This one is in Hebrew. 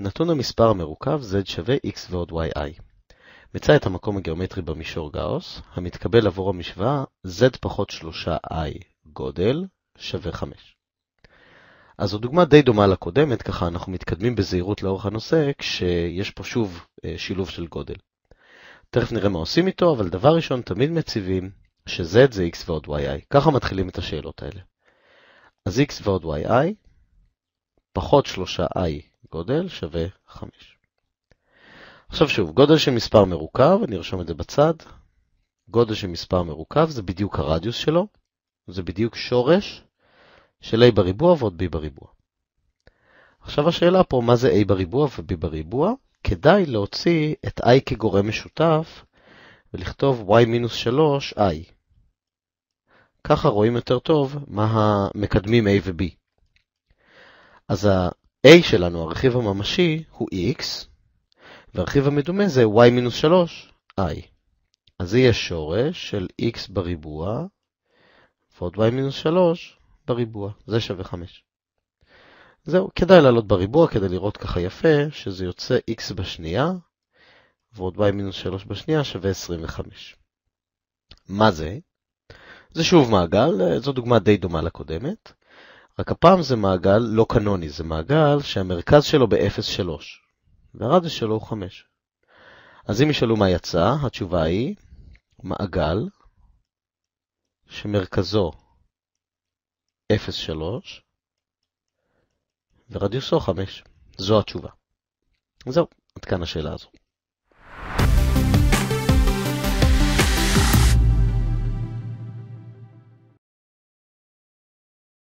נתון המספר המרוכב z שווה x ועוד yi. מצא את המקום הגיאומטרי במישור גאוס, המתקבל עבור המשוואה z פחות 3i גודל שווה 5. אז זו דוגמה די דומה לקודמת, ככה אנחנו מתקדמים בזהירות לאורך הנושא, כשיש פה שוב אה, שילוב של גודל. תכף נראה מה עושים איתו, אבל דבר ראשון, תמיד מציבים ש-z זה x ועוד yi. ככה מתחילים את השאלות האלה. אז x ועוד yi פחות 3i גודל שווה 5. עכשיו שוב, גודל של מספר מרוכב, אני ארשום את זה בצד. גודל של מספר מרוכב זה בדיוק הרדיוס שלו, זה בדיוק שורש של a בריבוע ועוד b בריבוע. עכשיו השאלה פה, מה זה a בריבוע וb בריבוע? כדאי להוציא את i כגורם משותף ולכתוב y-3i. מינוס ככה רואים יותר טוב מה המקדמים a ו-b. אז a שלנו, הרכיב הממשי, הוא x, והרכיב המדומה זה y-3, i. אז זה יהיה שורש של x בריבוע ועוד y-3 בריבוע, זה שווה 5. זהו, כדאי לעלות בריבוע כדי לראות ככה יפה שזה יוצא x בשנייה ועוד y-3 מינוס בשנייה שווה 25. מה זה? זה שוב מעגל, זו דוגמה די דומה לקודמת. רק הפעם זה מעגל לא קנוני, זה מעגל שהמרכז שלו ב-0.3 והרדיוס שלו הוא 5. אז אם ישאלו מה יצא, התשובה היא מעגל שמרכזו 0.3 ורדיוסו 5. זו התשובה. זהו, עד כאן השאלה הזו.